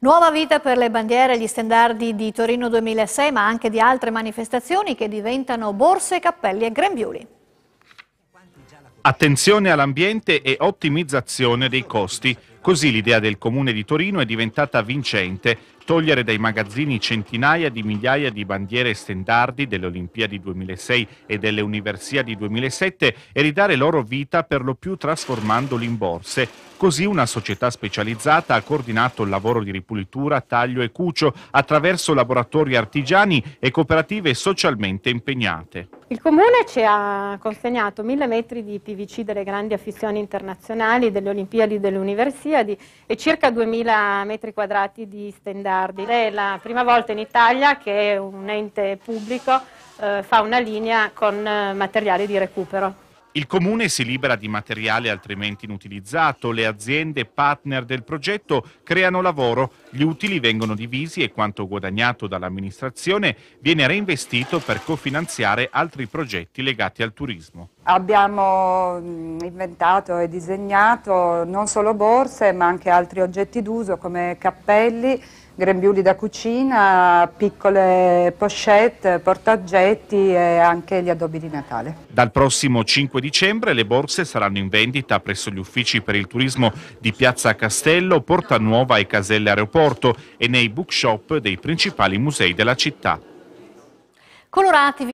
Nuova vita per le bandiere e gli stendardi di Torino 2006, ma anche di altre manifestazioni che diventano borse, cappelli e grembiuli. Attenzione all'ambiente e ottimizzazione dei costi. Così l'idea del comune di Torino è diventata vincente, togliere dai magazzini centinaia di migliaia di bandiere e stendardi delle Olimpiadi 2006 e delle Universiadi 2007 e ridare loro vita per lo più trasformandoli in borse. Così una società specializzata ha coordinato il lavoro di ripulitura, taglio e cucio attraverso laboratori artigiani e cooperative socialmente impegnate. Il comune ci ha consegnato mille metri di PVC delle grandi affissioni internazionali, delle Olimpiadi, delle Universiadi Olimpiadi e circa 2000 metri quadrati di stendardi. È la prima volta in Italia che un ente pubblico eh, fa una linea con eh, materiali di recupero. Il comune si libera di materiale altrimenti inutilizzato, le aziende partner del progetto creano lavoro, gli utili vengono divisi e quanto guadagnato dall'amministrazione viene reinvestito per cofinanziare altri progetti legati al turismo. Abbiamo mm, inventato e disegnato non solo borse ma anche altri oggetti d'uso come cappelli, grembiuli da cucina, piccole pochette, portaggetti e anche gli addobbi di Natale. Dal prossimo 5 dicembre le borse saranno in vendita presso gli uffici per il turismo di Piazza Castello, Porta Nuova e Caselle Aeroporto e nei bookshop dei principali musei della città. Colorati